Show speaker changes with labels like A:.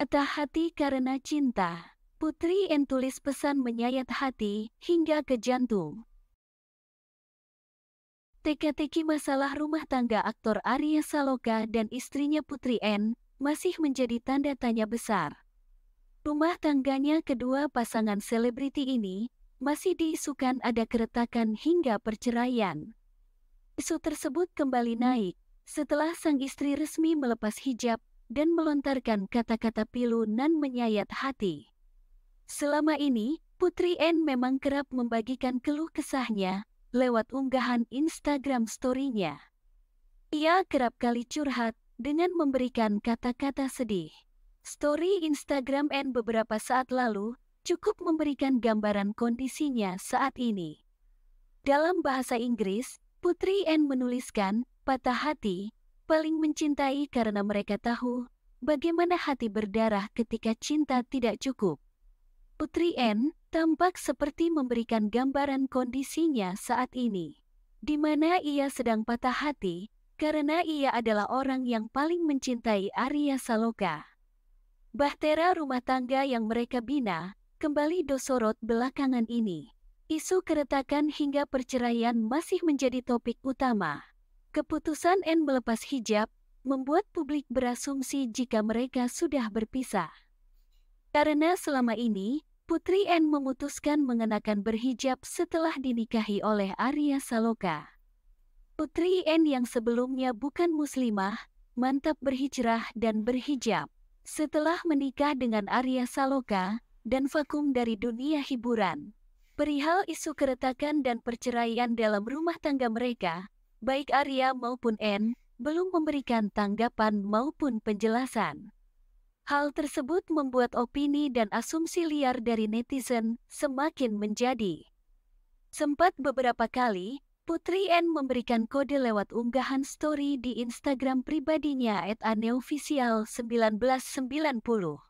A: Etah hati karena cinta. Putri N tulis pesan menyayat hati hingga ke jantung. Teka-teki masalah rumah tangga aktor Arya Saloka dan istrinya Putri En masih menjadi tanda tanya besar. Rumah tangganya kedua pasangan selebriti ini masih diisukan ada keretakan hingga perceraian. Isu tersebut kembali naik setelah sang istri resmi melepas hijab dan melontarkan kata-kata pilu nan menyayat hati. Selama ini, Putri N memang kerap membagikan keluh kesahnya lewat unggahan Instagram story-nya. Ia kerap kali curhat dengan memberikan kata-kata sedih. Story Instagram N beberapa saat lalu cukup memberikan gambaran kondisinya saat ini. Dalam bahasa Inggris, Putri N menuliskan, patah hati, paling mencintai karena mereka tahu bagaimana hati berdarah ketika cinta tidak cukup. Putri N tampak seperti memberikan gambaran kondisinya saat ini, di mana ia sedang patah hati karena ia adalah orang yang paling mencintai Arya Saloka. Bahtera rumah tangga yang mereka bina kembali dosorot belakangan ini. Isu keretakan hingga perceraian masih menjadi topik utama. Keputusan N melepas hijab membuat publik berasumsi jika mereka sudah berpisah. Karena selama ini, Putri N memutuskan mengenakan berhijab setelah dinikahi oleh Arya Saloka. Putri N yang sebelumnya bukan muslimah, mantap berhijrah dan berhijab. Setelah menikah dengan Arya Saloka dan vakum dari dunia hiburan, perihal isu keretakan dan perceraian dalam rumah tangga mereka, baik Arya maupun N, belum memberikan tanggapan maupun penjelasan. Hal tersebut membuat opini dan asumsi liar dari netizen semakin menjadi. Sempat beberapa kali, Putri N memberikan kode lewat unggahan story di Instagram pribadinya @aneofficial1990.